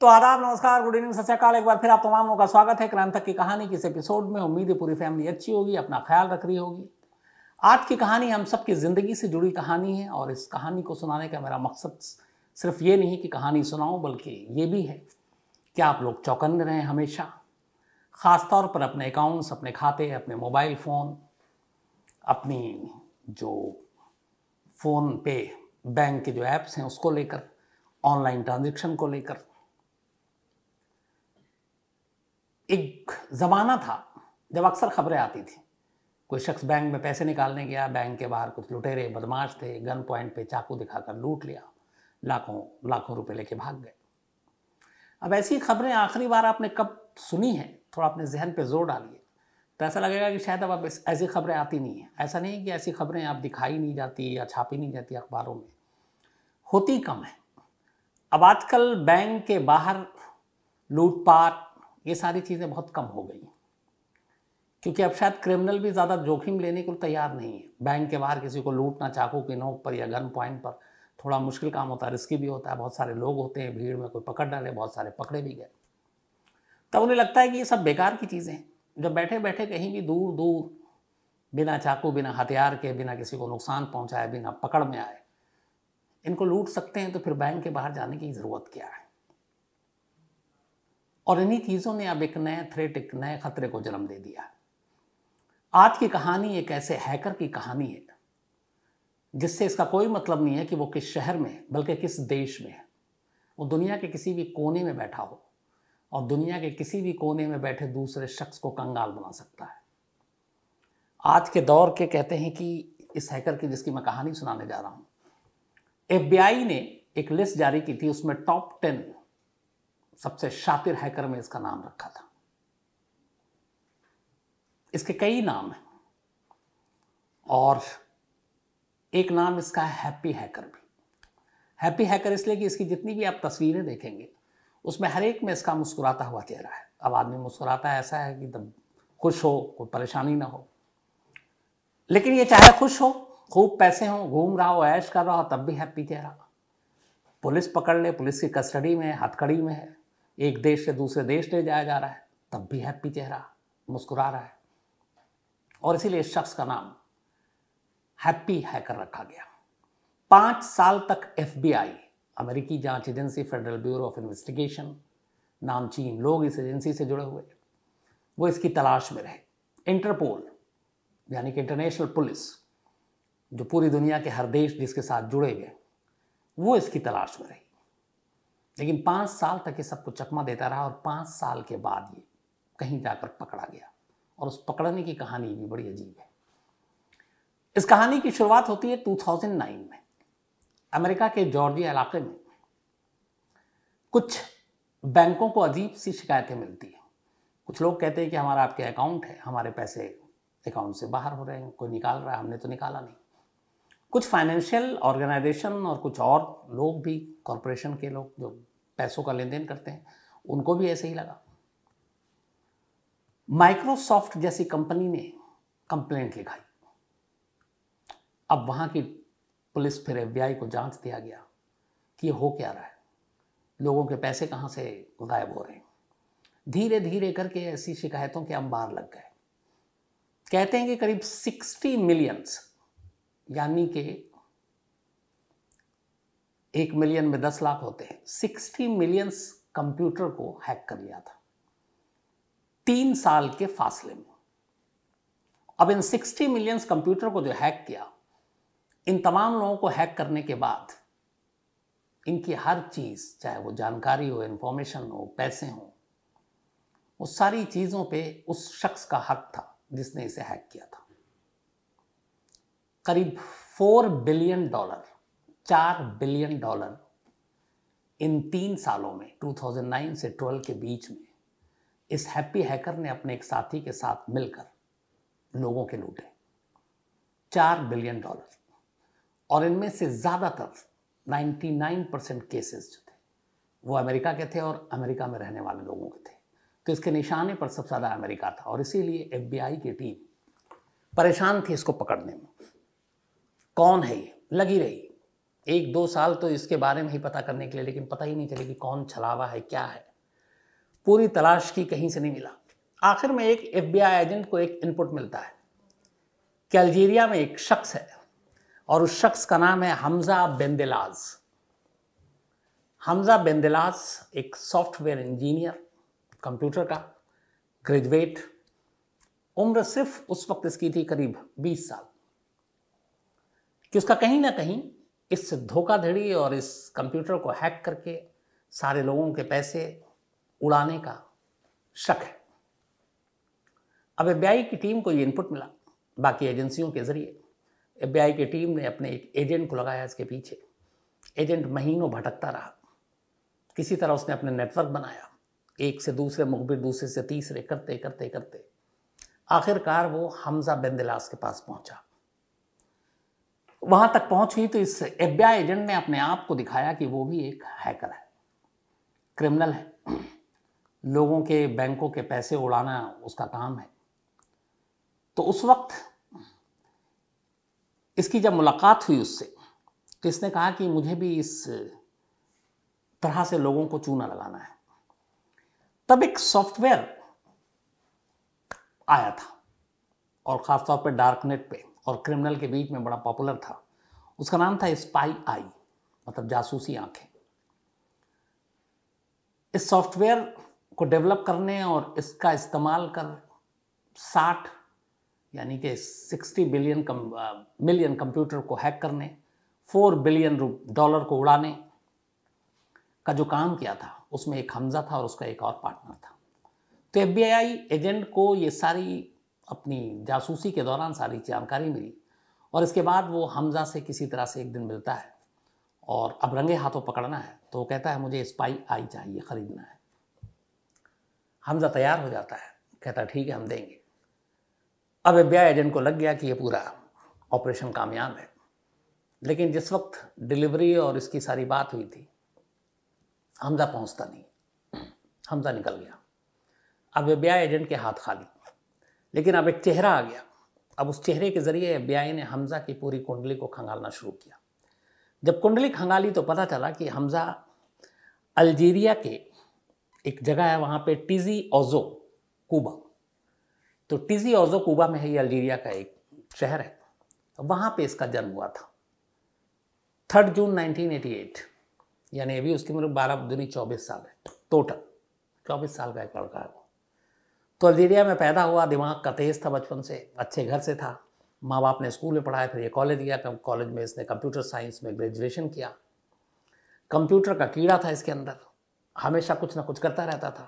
तो आदाब नमस्कार गुड इवनिंग सत्याकाल एक बार फिर आप तमाम लोगों का स्वागत है क्रांतक की कहानी किस एपिसोड में उम्मीद है पूरी फैमिली अच्छी होगी अपना ख्याल रख रही होगी आज की कहानी हम सबकी ज़िंदगी से जुड़ी कहानी है और इस कहानी को सुनाने का मेरा मकसद सिर्फ ये नहीं कि कहानी सुनाऊँ बल्कि ये भी है कि आप लोग चौकंद रहें हमेशा ख़ास तौर पर अपने अकाउंट्स अपने खाते अपने मोबाइल फ़ोन अपनी जो फ़ोन पे बैंक के जो ऐप्स हैं उसको लेकर ऑनलाइन ट्रांजेक्शन को लेकर एक ज़माना था जब अक्सर खबरें आती थी कोई शख्स बैंक में पैसे निकालने गया बैंक के बाहर कुछ लुटेरे बदमाश थे गन पॉइंट पे चाकू दिखाकर लूट लिया लाखों लाखों रुपए लेके भाग गए अब ऐसी खबरें आखिरी बार आपने कब सुनी है थोड़ा अपने जहन पे जोर डालिए तो ऐसा लगेगा कि शायद अब अब ऐसी खबरें आती नहीं है ऐसा नहीं कि ऐसी खबरें आप दिखाई नहीं जाती या छापी नहीं जाती अखबारों में होती कम है अब आजकल बैंक के बाहर लूटपाट ये सारी चीज़ें बहुत कम हो गई क्योंकि अब शायद क्रिमिनल भी ज़्यादा जोखिम लेने को तैयार नहीं है बैंक के बाहर किसी को लूटना चाकू की नोक पर या गन पॉइंट पर थोड़ा मुश्किल काम होता है रिस्की भी होता है बहुत सारे लोग होते हैं भीड़ में कोई पकड़ डाले बहुत सारे पकड़े भी गए तब उन्हें लगता है कि ये सब बेकार की चीज़ें हैं जब बैठे बैठे कहीं भी दूर दूर बिना चाकू बिना हथियार के बिना किसी को नुकसान पहुंचाए बिना पकड़ में आए इनको लूट सकते हैं तो फिर बैंक के बाहर जाने की ज़रूरत क्या है और इन्हीं चीज़ों ने अब एक नए थ्रेट एक नए खतरे को जन्म दे दिया आज की कहानी एक ऐसे हैकर की कहानी है जिससे इसका कोई मतलब नहीं है कि वो किस शहर में बल्कि किस देश में है वो दुनिया के किसी भी कोने में बैठा हो और दुनिया के किसी भी कोने में बैठे दूसरे शख्स को कंगाल बना सकता है आज के दौर के कहते हैं कि इस हैकर की जिसकी मैं कहानी सुनाने जा रहा हूँ एफ ने एक लिस्ट जारी की थी उसमें टॉप टेन सबसे शातिर हैकर में इसका नाम रखा था इसके कई नाम हैं और एक नाम इसका है हैप्पी हैकर भी हैप्पी हैकर इसलिए कि इसकी जितनी भी आप तस्वीरें देखेंगे उसमें हर एक में इसका मुस्कुराता हुआ चेहरा है अब आदमी मुस्कुराता ऐसा है कि एकदम खुश हो कोई परेशानी ना हो लेकिन ये चाहे खुश हो खूब पैसे हो घूम रहा हो ऐश कर रहा हो तब भी हैप्पी चेहरा पुलिस पकड़ ले पुलिस की कस्टडी में हथकड़ी में है एक देश से दूसरे देश ले जाया जा रहा है तब भी हैप्पी चेहरा मुस्कुरा रहा है और इसीलिए इस शख्स का नाम हैप्पी हैकर रखा गया पांच साल तक एफबीआई अमेरिकी जांच agency federal bureau of investigation नामचीन लोग इस एजेंसी से जुड़े हुए वो इसकी तलाश में रहे इंटरपोल यानी कि इंटरनेशनल पुलिस जो पूरी दुनिया के हर देश जिसके साथ जुड़े हुए वो इसकी तलाश में रही लेकिन पाँच साल तक ये सबको चकमा देता रहा और पाँच साल के बाद ये कहीं जाकर पकड़ा गया और उस पकड़ने की कहानी भी बड़ी अजीब है इस कहानी की शुरुआत होती है 2009 में अमेरिका के जॉर्जिया इलाके में कुछ बैंकों को अजीब सी शिकायतें मिलती हैं कुछ लोग कहते हैं कि हमारा आपके अकाउंट है हमारे पैसे अकाउंट से बाहर हो रहे हैं कोई निकाल रहा है हमने तो निकाला नहीं कुछ फाइनेंशियल ऑर्गेनाइजेशन और कुछ और लोग भी कॉरपोरेशन के लोग जो पैसों का लेन देन करते हैं उनको भी ऐसे ही लगा माइक्रोसॉफ्ट जैसी कंपनी ने कंप्लेंट लिखाई अब वहां की पुलिस फिर एफबीआई को जांच दिया गया कि ये हो क्या रहा है लोगों के पैसे कहां से गायब हो रहे हैं धीरे धीरे करके ऐसी शिकायतों के अंबार लग गए कहते हैं कि करीब 60 मिलियंस यानी कि एक मिलियन में दस लाख होते हैं सिक्सटी मिलियंस कंप्यूटर को हैक कर लिया था तीन साल के फासले में अब इन सिक्सटी मिलियंस कंप्यूटर को जो हैक किया इन तमाम लोगों को हैक करने के बाद इनकी हर चीज़ चाहे वो जानकारी हो इन्फॉर्मेशन हो पैसे हो वो सारी चीज़ों पे उस शख्स का हक था जिसने इसे हैक किया था करीब फोर बिलियन डॉलर चार बिलियन डॉलर इन तीन सालों में 2009 से 12 के बीच में इस हैप्पी हैकर ने अपने एक साथी के साथ मिलकर लोगों के लूटे चार बिलियन डॉलर और इनमें से ज़्यादातर 99 परसेंट केसेस जो थे वो अमेरिका के थे और अमेरिका में रहने वाले लोगों के थे तो इसके निशाने पर सबसे ज़्यादा अमेरिका था और इसीलिए एफबीआई की टीम परेशान थी इसको पकड़ने में कौन है ये लगी रही एक दो साल तो इसके बारे में ही पता करने के लिए लेकिन पता ही नहीं चले कि कौन छलावा है क्या है पूरी तलाश की कहीं से नहीं मिला आखिर में एक एफ एजेंट को एक इनपुट मिलता है कि अल्जीरिया में एक शख्स है और उस शख्स का नाम है हमजा बेंदेलाज हमजा बेंदेलाज एक सॉफ्टवेयर इंजीनियर कंप्यूटर का ग्रेजुएट उम्र सिर्फ उस वक्त इसकी थी करीब 20 साल कि उसका कहीं ना कहीं इस धोखाधड़ी और इस कंप्यूटर को हैक करके सारे लोगों के पैसे उड़ाने का शक है अब एफ की टीम को ये इनपुट मिला बाकी एजेंसियों के ज़रिए एफ की टीम ने अपने एक एजेंट को लगाया इसके पीछे एजेंट महीनों भटकता रहा किसी तरह उसने अपने नेटवर्क बनाया एक से दूसरे मुखबिर दूसरे से तीसरे करते करते करते आखिरकार वो हमजा बिन के पास पहुंचा वहां तक पहुंच गई तो इस एफबीआई एजेंट ने अपने आप को दिखाया कि वो भी एक हैकर है क्रिमिनल है लोगों के बैंकों के पैसे उड़ाना उसका काम है तो उस वक्त इसकी जब मुलाकात हुई उससे तो इसने कहा कि मुझे भी इस तरह से लोगों को चूना लगाना है तब एक सॉफ्टवेयर आया था और ख़ासतौर पर डार्कनेट पे और क्रिमिनल के बीच में बड़ा पॉपुलर था उसका नाम था स्पाई आई मतलब जासूसी आंखें इस सॉफ्टवेयर को डेवलप करने और इसका इस्तेमाल कर 60 यानी कि 60 बिलियन कम, मिलियन कंप्यूटर को हैक करने 4 बिलियन डॉलर को उड़ाने का जो काम किया था उसमें एक हमजा था और उसका एक और पार्टनर था तो एफ एजेंट को ये सारी अपनी जासूसी के दौरान सारी जानकारी मिली और इसके बाद वो हमजा से किसी तरह से एक दिन मिलता है और अब रंगे हाथों पकड़ना है तो वो कहता है मुझे स्पाई आई चाहिए ख़रीदना है हमजा तैयार हो जाता है कहता है ठीक है हम देंगे अब एफ एजेंट को लग गया कि ये पूरा ऑपरेशन कामयाब है लेकिन जिस वक्त डिलीवरी और इसकी सारी बात हुई थी हमजा पहुंचता नहीं हमजा निकल गया अब एफ एजेंट के हाथ खाली लेकिन अब एक चेहरा आ गया अब उस चेहरे के ज़रिए एफ ने हमज़ा की पूरी कुंडली को खंगालना शुरू किया जब कुंडली खंगाली तो पता चला कि हमज़ा अल्जीरिया के एक जगह है वहाँ पे टीजी ओजो कूबा तो टीजी ओजो कूबा में है ये अल्जीरिया का एक शहर है वहाँ पे इसका जन्म हुआ था थर्ड जून 1988 यानी अभी उसकी उम्र बारह दिन चौबीस साल है टोटल चौबीस साल का एक लड़का है तो अल्जीरिया में पैदा हुआ दिमाग का तेज़ था बचपन से अच्छे घर से था माँ बाप ने स्कूल में पढ़ाया फिर ये कॉलेज गया कॉलेज में इसने कंप्यूटर साइंस में ग्रेजुएशन किया कंप्यूटर का कीड़ा था इसके अंदर हमेशा कुछ ना कुछ करता रहता था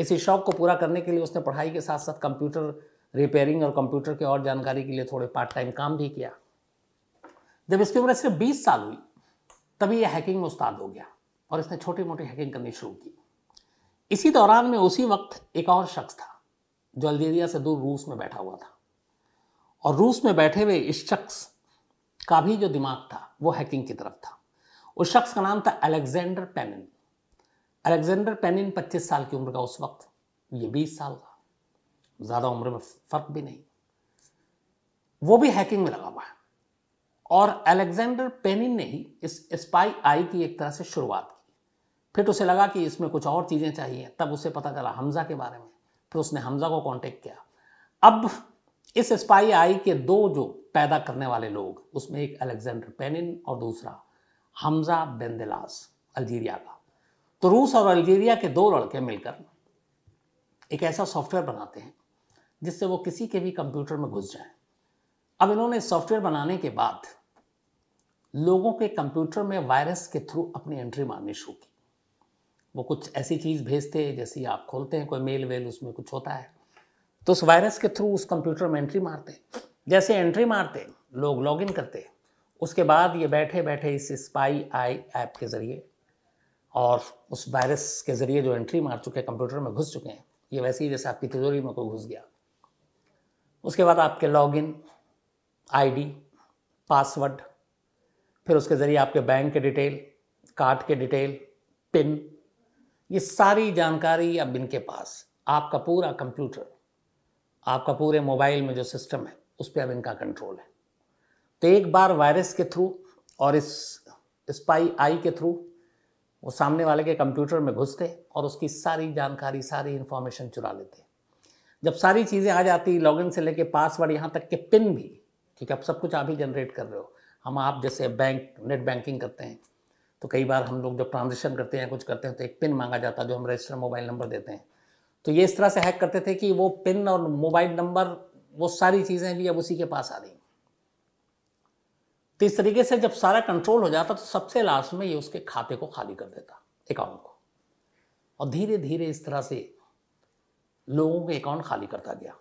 इसी शौक को पूरा करने के लिए उसने पढ़ाई के साथ साथ कंप्यूटर रिपेयरिंग और कंप्यूटर के और जानकारी के लिए थोड़े पार्ट टाइम काम भी किया जब इसकी उम्र सिर्फ बीस साल हुई तभी यह हैकिंग में उस्ताद हो गया और इसने छोटी मोटी हैकिंग करनी शुरू की इसी दौरान में उसी वक्त एक और शख्स था जो अल्जीरिया से दूर रूस में बैठा हुआ था और रूस में बैठे हुए इस शख्स का भी जो दिमाग था वो हैकिंग की तरफ था उस शख्स का नाम था अलेक्जेंडर पेनिन अलेक्जेंडर पेनिन 25 साल की उम्र का उस वक्त ये 20 साल का ज़्यादा उम्र में फ़र्क भी नहीं वो भी हैकिंग में लगा हुआ है और अलेक्जेंडर पेनिन ने ही इस स्पाई आई की एक तरह से शुरुआत की फिर तो उसे लगा कि इसमें कुछ और चीज़ें चाहिए तब उसे पता चला हमज़ा के बारे में फिर तो उसने हमजा को कांटेक्ट किया अब इस स्पाई आई के दो जो पैदा करने वाले लोग उसमें एक अलेक्जेंडर पेनिन और दूसरा हमजा बेंदेलास अल्जीरिया का तो रूस और अल्जीरिया के दो लड़के मिलकर एक ऐसा सॉफ्टवेयर बनाते हैं जिससे वो किसी के भी कंप्यूटर में घुस जाए अब इन्होंने सॉफ्टवेयर बनाने के बाद लोगों के कंप्यूटर में वायरस के थ्रू अपनी एंट्री मारनी शुरू की वो कुछ ऐसी चीज़ भेजते हैं जैसे आप खोलते हैं कोई मेल वेल उसमें कुछ होता है तो उस वायरस के थ्रू उस कंप्यूटर में एंट्री मारते हैं जैसे एंट्री मारते हैं लोग लॉग इन करते हैं उसके बाद ये बैठे बैठे इस स्पाई आई ऐप के ज़रिए और उस वायरस के ज़रिए जो एंट्री मार चुके हैं कंप्यूटर में घुस चुके हैं ये वैसे ही जैसे आपकी तिजोरी में कोई घुस गया उसके बाद आपके लॉगिन आईडी पासवर्ड फिर उसके ज़रिए आपके बैंक के डिटेल कार्ड के डिटेल पिन ये सारी जानकारी अब इनके पास आपका पूरा कंप्यूटर आपका पूरे मोबाइल में जो सिस्टम है उस पर अब इनका कंट्रोल है तो एक बार वायरस के थ्रू और इस स्पाई आई के थ्रू वो सामने वाले के कंप्यूटर में घुसते और उसकी सारी जानकारी सारी इन्फॉर्मेशन चुरा लेते जब सारी चीज़ें आ जाती लॉगिन से लेके पासवर्ड यहाँ तक के पिन भी ठीक है अब सब कुछ आप ही जनरेट कर रहे हो हम आप जैसे बैंक नेट बैंकिंग करते हैं तो कई बार हम लोग जब ट्रांजेक्शन करते हैं कुछ करते हैं तो एक पिन मांगा जाता है जो हम रजिस्टर मोबाइल नंबर देते हैं तो ये इस तरह से हैक करते थे कि वो पिन और मोबाइल नंबर वो सारी चीज़ें भी अब उसी के पास आ गई तो इस तरीके से जब सारा कंट्रोल हो जाता तो सबसे लास्ट में ये उसके खाते को खाली कर देता अकाउंट को और धीरे धीरे इस तरह से लोगों के अकाउंट खाली करता गया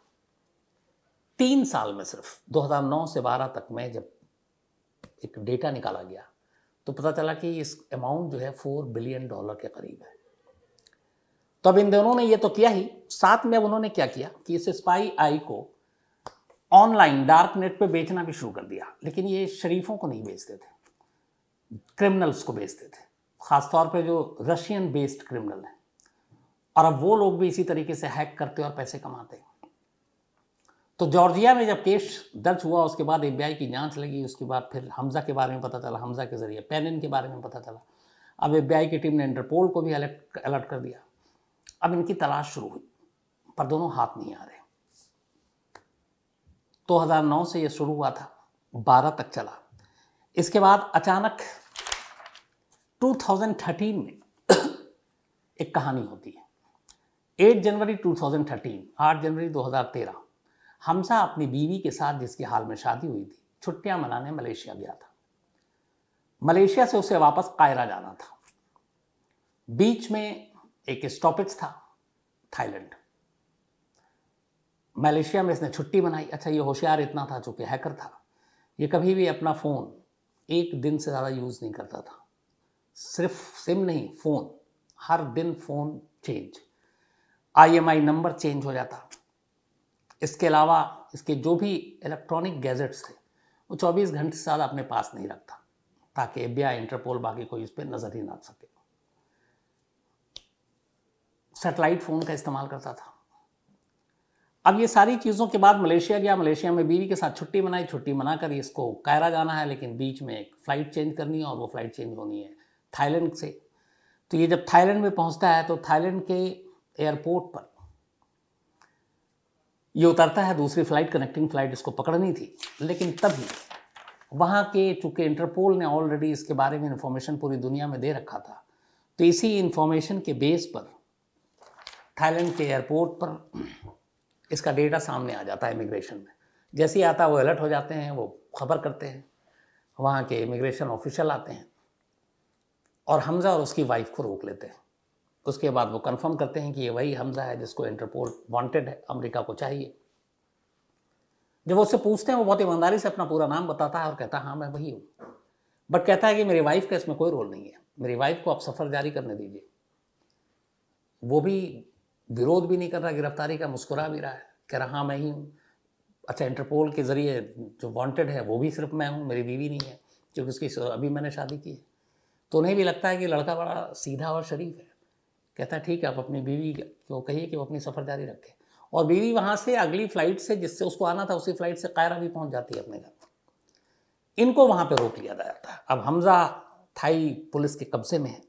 तीन साल में सिर्फ 2009 से 12 तक में जब एक डेटा निकाला गया तो पता चला कि इस अमाउंट जो है फोर बिलियन डॉलर के करीब है तो अब इन दोनों ने ये तो किया ही साथ में अब उन्होंने क्या किया कि इस स्पाई आई को ऑनलाइन डार्क नेट पे बेचना भी शुरू कर दिया लेकिन ये शरीफों को नहीं बेचते थे क्रिमिनल्स को बेचते थे ख़ासतौर पे जो रशियन बेस्ड क्रिमिनल है और अब वो लोग भी इसी तरीके से हैक करते और पैसे कमाते हैं तो जॉर्जिया में जब केस दर्ज हुआ उसके बाद एफबीआई की जांच लगी उसके बाद फिर हमजा के बारे में पता चला हमजा के जरिए पेनिन के बारे में पता चला अब एफबीआई की टीम ने इंटरपोल को भी अलर्ट अलर्ट कर दिया अब इनकी तलाश शुरू हुई पर दोनों हाथ नहीं आ रहे 2009 से यह शुरू हुआ था बारह तक चला इसके बाद अचानक 2013 में एक कहानी होती है 8 जनवरी 2013 8 जनवरी 2013 हमसा अपनी बीवी के साथ जिसकी हाल में शादी हुई थी छुट्टियां मनाने मलेशिया गया था मलेशिया से उसे वापस कायरा जाना था बीच में एक स्टॉपेज था थाईलैंड मलेशिया में इसने छुट्टी मनाई अच्छा ये होशियार इतना था कि हैकर था ये कभी भी अपना फ़ोन एक दिन से ज़्यादा यूज़ नहीं करता था सिर्फ सिम नहीं फ़ोन हर दिन phone change IMEI number change हो जाता इसके अलावा इसके जो भी इलेक्ट्रॉनिक गैजेट्स थे वो 24 घंटे से ज़्यादा अपने पास नहीं रखता ताकि एफ इंटरपोल बाकी कोई इस पर नज़र ही ना सके सेटेलाइट फ़ोन का इस्तेमाल करता था अब ये सारी चीज़ों के बाद मलेशिया गया मलेशिया में बीवी के साथ छुट्टी मनाई छुट्टी मनाकर इसको कायरा जाना है लेकिन बीच में एक फ़्लाइट चेंज करनी है और वो फ़्लाइट चेंज होनी है थाईलैंड से तो ये जब थाईलैंड में पहुंचता है तो थाईलैंड के एयरपोर्ट पर ये उतरता है दूसरी फ्लाइट कनेक्टिंग फ्लाइट इसको पकड़नी थी लेकिन तभी वहाँ के चूँकि इंटरपोल ने ऑलरेडी इसके बारे में इन्फॉर्मेशन पूरी दुनिया में दे रखा था तो इसी इन्फॉर्मेशन के बेस पर थाईलैंड के एयरपोर्ट पर इसका डेटा सामने आ जाता है इमिग्रेशन में जैसे ही आता है वो अलर्ट हो जाते हैं वो खबर करते हैं वहाँ के इमिग्रेशन ऑफिशियल आते हैं और हमजा और उसकी वाइफ को रोक लेते हैं उसके बाद वो कंफर्म करते हैं कि ये वही हमजा है जिसको इंटरपोल वांटेड है अमेरिका को चाहिए जब वो उससे पूछते हैं वो बहुत ईमानदारी से अपना पूरा नाम बताता है और कहता है हाँ मैं वही हूँ बट कहता है कि मेरी वाइफ का इसमें कोई रोल नहीं है मेरी वाइफ को आप सफ़र जारी करने दीजिए वो भी विरोध भी नहीं कर रहा गिरफ्तारी का मुस्कुरा भी रहा है कह रहा हाँ मैं ही हूँ अच्छा इंटरपोल के ज़रिए जो वांटेड है वो भी सिर्फ मैं हूँ मेरी बीवी नहीं है क्योंकि उसकी अभी मैंने शादी की है तो उन्हें भी लगता है कि लड़का बड़ा सीधा और शरीफ है कहता है ठीक है आप अपनी बीवी को कहिए कि वो अपनी सफ़र जारी रखे और बीवी वहाँ से अगली फ़्लाइट से जिससे उसको आना था उसी फ़्लाइट से कायरा भी पहुँच जाती है अपने घर इनको वहाँ पर रोक लिया जाता है अब हमज़ा थाई पुलिस के कब्ज़े में है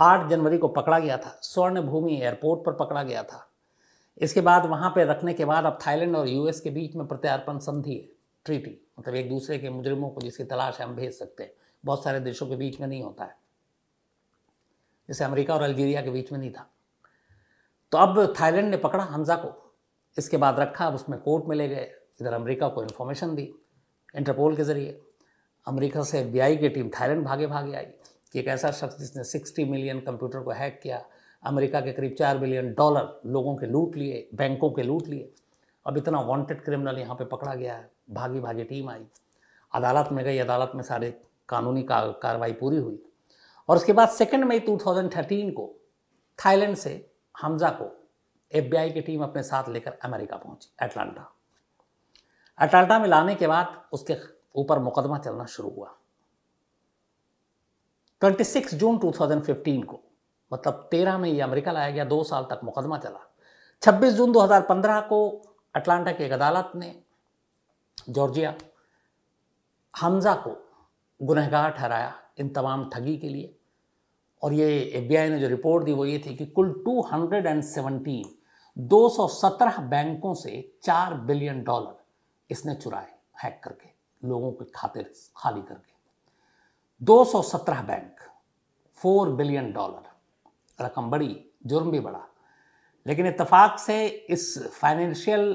आठ जनवरी को पकड़ा गया था स्वर्ण भूमि एयरपोर्ट पर पकड़ा गया था इसके बाद वहाँ पर रखने के बाद अब थाईलैंड और यूएस के बीच में प्रत्यार्पण संधि है ट्रीटी मतलब एक दूसरे के मुजरिमों को जिसकी तलाश है हम भेज सकते हैं बहुत सारे देशों के बीच में नहीं होता है जैसे अमेरिका और अल्जीरिया के बीच में नहीं था तो अब थाईलैंड ने पकड़ा हमजा को इसके बाद रखा अब उसमें कोर्ट में ले गए इधर अमेरिका को इन्फॉर्मेशन दी इंटरपोल के ज़रिए अमेरिका से एफ की टीम थाईलैंड भागे भागे आई कि एक ऐसा शख्स जिसने 60 मिलियन कंप्यूटर को हैक किया अमेरिका के करीब चार बिलियन डॉलर लोगों के लूट लिए बैंकों के लूट लिए अब इतना वांटेड क्रिमिनल यहाँ पे पकड़ा गया है भागी भागी टीम आई अदालत में गई अदालत में सारे कानूनी का, कार्रवाई पूरी हुई और उसके बाद सेकेंड मई टू को थाईलैंड से हमजा को एफ की टीम अपने साथ लेकर अमेरिका पहुंची अटलांटा अटलांटा में लाने के बाद उसके ऊपर मुकदमा चलना शुरू हुआ 26 जून 2015 को मतलब 13 में ये अमेरिका लाया गया दो साल तक मुकदमा चला 26 जून 2015 को अटलांटा की एक अदालत ने जॉर्जिया हमजा को गुनहगार ठहराया इन तमाम ठगी के लिए और ये एफबीआई ने जो रिपोर्ट दी वो ये थी कि कुल 217 217 बैंकों से 4 बिलियन डॉलर इसने चुराए हैक करके लोगों के खाते खाली करके 217 बैंक 4 बिलियन डॉलर रकम बड़ी जुर्म भी बड़ा लेकिन इतफाक से इस फाइनेंशियल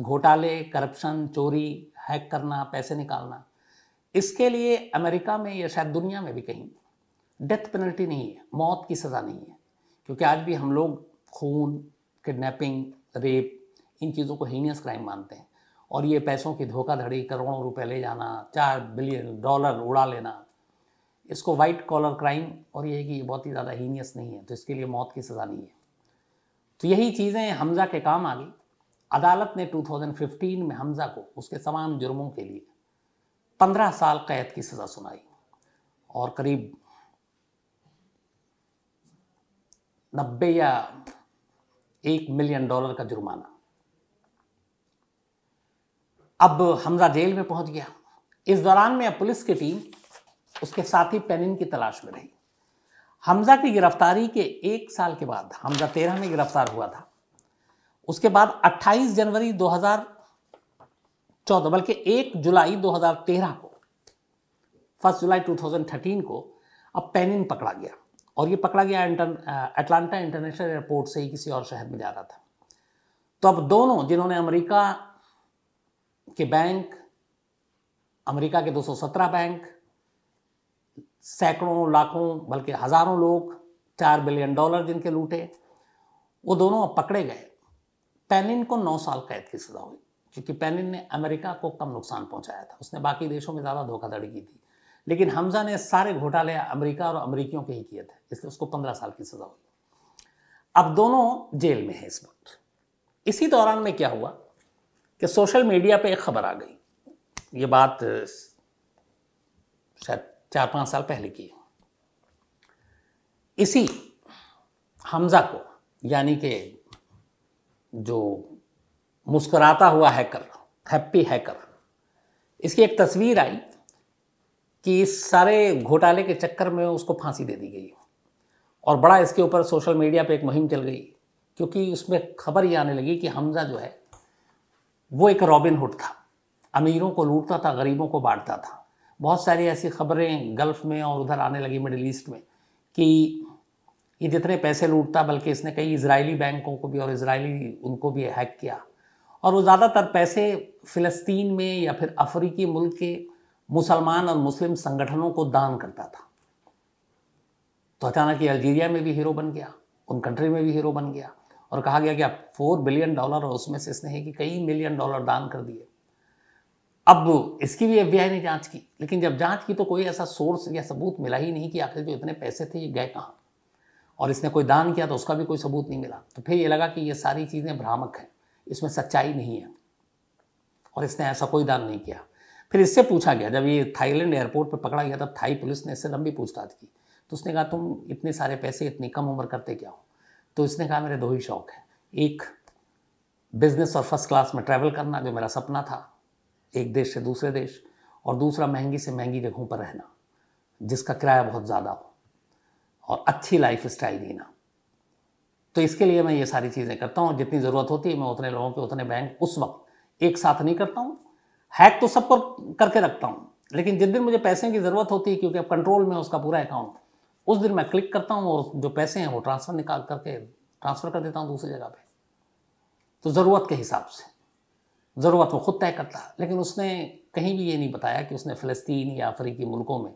घोटाले करप्शन चोरी हैक करना पैसे निकालना इसके लिए अमेरिका में या शायद दुनिया में भी कहीं डेथ पेनल्टी नहीं है मौत की सज़ा नहीं है क्योंकि आज भी हम लोग खून किडनैपिंग रेप इन चीज़ों को हीनियस क्राइम मानते हैं और ये पैसों की धोखाधड़ी करोड़ों रुपए ले जाना चार बिलियन डॉलर उड़ा लेना इसको वाइट कॉलर क्राइम और ये है कि ये बहुत ही ज़्यादा हीनियस नहीं है तो इसके लिए मौत की सज़ा नहीं है तो यही चीज़ें हमजा के काम आ गई अदालत ने 2015 में हमजा को उसके तमाम जुर्मों के लिए 15 साल कैद की सज़ा सुनाई और करीब नब्बे या एक मिलियन डॉलर का जुर्माना अब हमजा जेल में पहुंच गया इस दौरान में पुलिस की टीम उसके साथी पेनिन की तलाश में रही हमजा की गिरफ्तारी के एक साल के बाद हमजा तेरह में गिरफ्तार हुआ था उसके बाद 28 जनवरी 2014 बल्कि 1 जुलाई 2013 को फर्स्ट जुलाई 2013 को अब पेनिन पकड़ा गया और ये पकड़ा गया इंटर अटलांटा इंटरनेशनल एयरपोर्ट से ही किसी और शहर में जा रहा था तो अब दोनों जिन्होंने अमेरिका के बैंक अमेरिका के 217 बैंक सैकड़ों लाखों बल्कि हज़ारों लोग चार बिलियन डॉलर जिनके लूटे वो दोनों अब पकड़े गए पेनिन को नौ साल कैद की सज़ा हुई क्योंकि पेनिन ने अमेरिका को कम नुकसान पहुंचाया था उसने बाकी देशों में ज़्यादा धोखाधड़ी की थी लेकिन हमजा ने सारे घोटाले अमेरिका और अमेरिकियों के ही किए थे इसलिए उसको पंद्रह साल की सज़ा हुई अब दोनों जेल में हैं इस वक्त इसी दौरान में क्या हुआ कि सोशल मीडिया पे एक खबर आ गई ये बात शायद चार पांच साल पहले की इसी हमजा को यानी कि जो मुस्कराता हुआ हैकर हैप्पी हैकर इसकी एक तस्वीर आई कि इस सारे घोटाले के चक्कर में उसको फांसी दे दी गई और बड़ा इसके ऊपर सोशल मीडिया पे एक मुहिम चल गई क्योंकि उसमें खबर ये आने लगी कि हमजा जो है वो एक रॉबिन हुड था अमीरों को लूटता था गरीबों को बांटता था बहुत सारी ऐसी खबरें गल्फ़ में और उधर आने लगी मिडिल ईस्ट में कि ये जितने पैसे लूटता बल्कि इसने कई इसराइली बैंकों को भी और इसराइली उनको भी हैक किया और वो ज़्यादातर पैसे फ़िलिस्तीन में या फिर अफ्रीकी मुल्क के मुसलमान और मुस्लिम संगठनों को दान करता था तो अचानक ये अल्जीरिया में भी हीरो बन गया उन कंट्री में भी हीरो बन गया और कहा गया कि आप फोर बिलियन डॉलर और उसमें से इसने कि कई मिलियन डॉलर दान कर दिए अब इसकी भी एफ ने जांच की लेकिन जब जांच की तो कोई ऐसा सोर्स या सबूत मिला ही नहीं कि आखिर जो इतने पैसे थे ये गए कहाँ और इसने कोई दान किया तो उसका भी कोई सबूत नहीं मिला तो फिर ये लगा कि ये सारी चीज़ें भ्रामक हैं इसमें सच्चाई नहीं है और इसने ऐसा कोई दान नहीं किया फिर इससे पूछा गया जब ये थाईलैंड एयरपोर्ट पर पकड़ा गया तब थाई पुलिस ने इससे लंबी पूछताछ की तो उसने कहा तुम इतने सारे पैसे इतनी कम उम्र करते क्या हो तो इसने कहा मेरे दो ही शौक है एक बिजनेस और फर्स्ट क्लास में ट्रैवल करना जो मेरा सपना था एक देश से दूसरे देश और दूसरा महंगी से महंगी जगहों पर रहना जिसका किराया बहुत ज़्यादा हो और अच्छी लाइफ स्टाइल जीना तो इसके लिए मैं ये सारी चीज़ें करता हूँ जितनी ज़रूरत होती है मैं उतने लोगों के उतने बैंक उस वक्त एक साथ नहीं करता हूँ हैक तो सबको करके रखता हूँ लेकिन जिस दिन मुझे पैसे की ज़रूरत होती है क्योंकि अब कंट्रोल में उसका पूरा अकाउंट उस दिन मैं क्लिक करता हूँ और जो पैसे हैं वो ट्रांसफ़र निकाल करके ट्रांसफ़र कर देता हूँ दूसरी जगह पे तो ज़रूरत के हिसाब से ज़रूरत वो खुद तय करता है लेकिन उसने कहीं भी ये नहीं बताया कि उसने फ़लस्तीन या अफ्रीकी मुल्कों में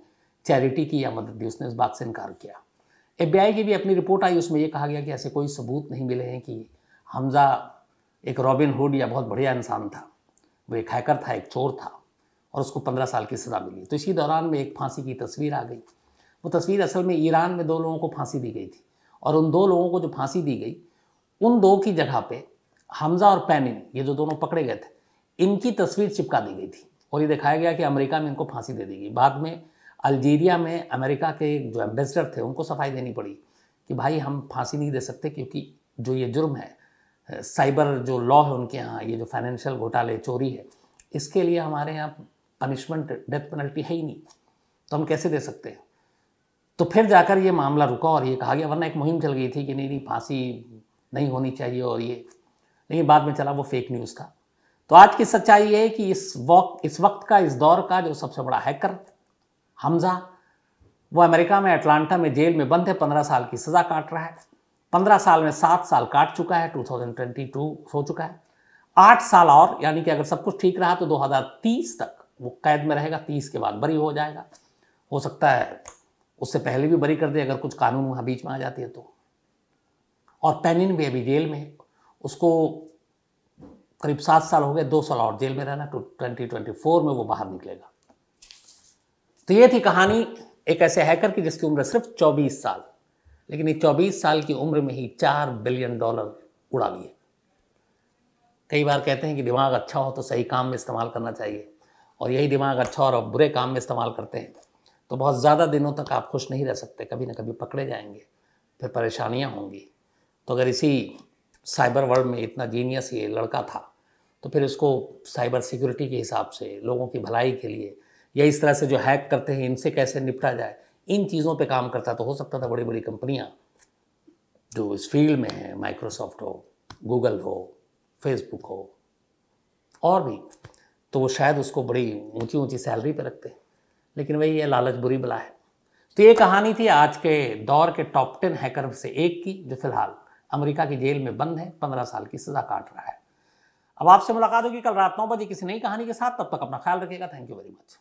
चैरिटी की या मदद दी उसने इस बात से इनकार किया एफ की भी अपनी रिपोर्ट आई उसमें यह कहा गया कि ऐसे कोई सबूत नहीं मिले हैं कि हमज़ा एक रॉबिन हुड या बहुत बढ़िया इंसान था वो एक हैकर था एक चोर था और उसको पंद्रह साल की सज़ा मिली तो इसी दौरान में एक फांसी की तस्वीर आ गई वो तस्वीर असल में ईरान में दो लोगों को फांसी दी गई थी और उन दो लोगों को जो फांसी दी गई उन दो की जगह पे हमजा और पैनिन ये जो दोनों पकड़े गए थे इनकी तस्वीर चिपका दी गई थी और ये दिखाया गया कि अमेरिका में इनको फांसी दे दी गई बाद में अल्जीरिया में अमेरिका के जो एम्बेसडर थे उनको सफाई देनी पड़ी कि भाई हम फांसी नहीं दे सकते क्योंकि जो ये जुर्म है साइबर जो लॉ है उनके यहाँ ये जो फाइनेंशियल घोटाले चोरी है इसके लिए हमारे यहाँ पनिशमेंट डेथ पेनल्टी है ही नहीं तो हम कैसे दे सकते हैं तो फिर जाकर ये मामला रुका और ये कहा गया वरना एक मुहिम चल गई थी कि नहीं नहीं फांसी नहीं होनी चाहिए और ये लेकिन बाद में चला वो फेक न्यूज़ था तो आज की सच्चाई ये है कि इस वक्त इस वक्त का इस दौर का जो सबसे बड़ा हैकर हमजा वो अमेरिका में अटलांटा में जेल में बंद है पंद्रह साल की सज़ा काट रहा है पंद्रह साल में सात साल काट चुका है 2022 हो चुका है आठ साल और यानी कि अगर सब कुछ ठीक रहा तो 2030 तक वो कैद में रहेगा तीस के बाद बरी हो जाएगा हो सकता है उससे पहले भी बरी कर दे अगर कुछ कानून वहाँ बीच में आ जाती है तो और पेनिन भी अभी जेल में है उसको करीब सात साल हो गए दो साल और जेल में रहना ट्वेंटी ट्वेंटी फोर में वो बाहर निकलेगा तो ये थी कहानी एक ऐसे हैकर की जिसकी उम्र सिर्फ चौबीस साल लेकिन ये 24 साल की उम्र में ही चार बिलियन डॉलर उड़ा लिए कई बार कहते हैं कि दिमाग अच्छा हो तो सही काम में इस्तेमाल करना चाहिए और यही दिमाग अच्छा और बुरे काम में इस्तेमाल करते हैं तो बहुत ज़्यादा दिनों तक आप खुश नहीं रह सकते कभी ना कभी पकड़े जाएंगे फिर परेशानियाँ होंगी तो अगर इसी साइबर वर्ल्ड में इतना जीनियस ये लड़का था तो फिर इसको साइबर सिक्योरिटी के हिसाब से लोगों की भलाई के लिए या इस तरह से जो हैक करते हैं इनसे कैसे निपटा जाए इन चीज़ों पे काम करता तो हो सकता था बड़ी बड़ी कंपनियां जो इस फील्ड में हैं माइक्रोसॉफ्ट हो गूगल हो फेसबुक हो और भी तो वो शायद उसको बड़ी ऊंची ऊंची सैलरी पे रखते लेकिन भाई ये लालच बुरी बला है तो ये कहानी थी आज के दौर के टॉप टेन हैकर से एक की जो फिलहाल अमेरिका की जेल में बंद है पंद्रह साल की सज़ा काट रहा है अब आपसे मुलाकात होगी कल रात नौ बजे किसी नई कहानी के साथ तब तक अपना ख्याल रखिएगा थैंक यू वेरी मच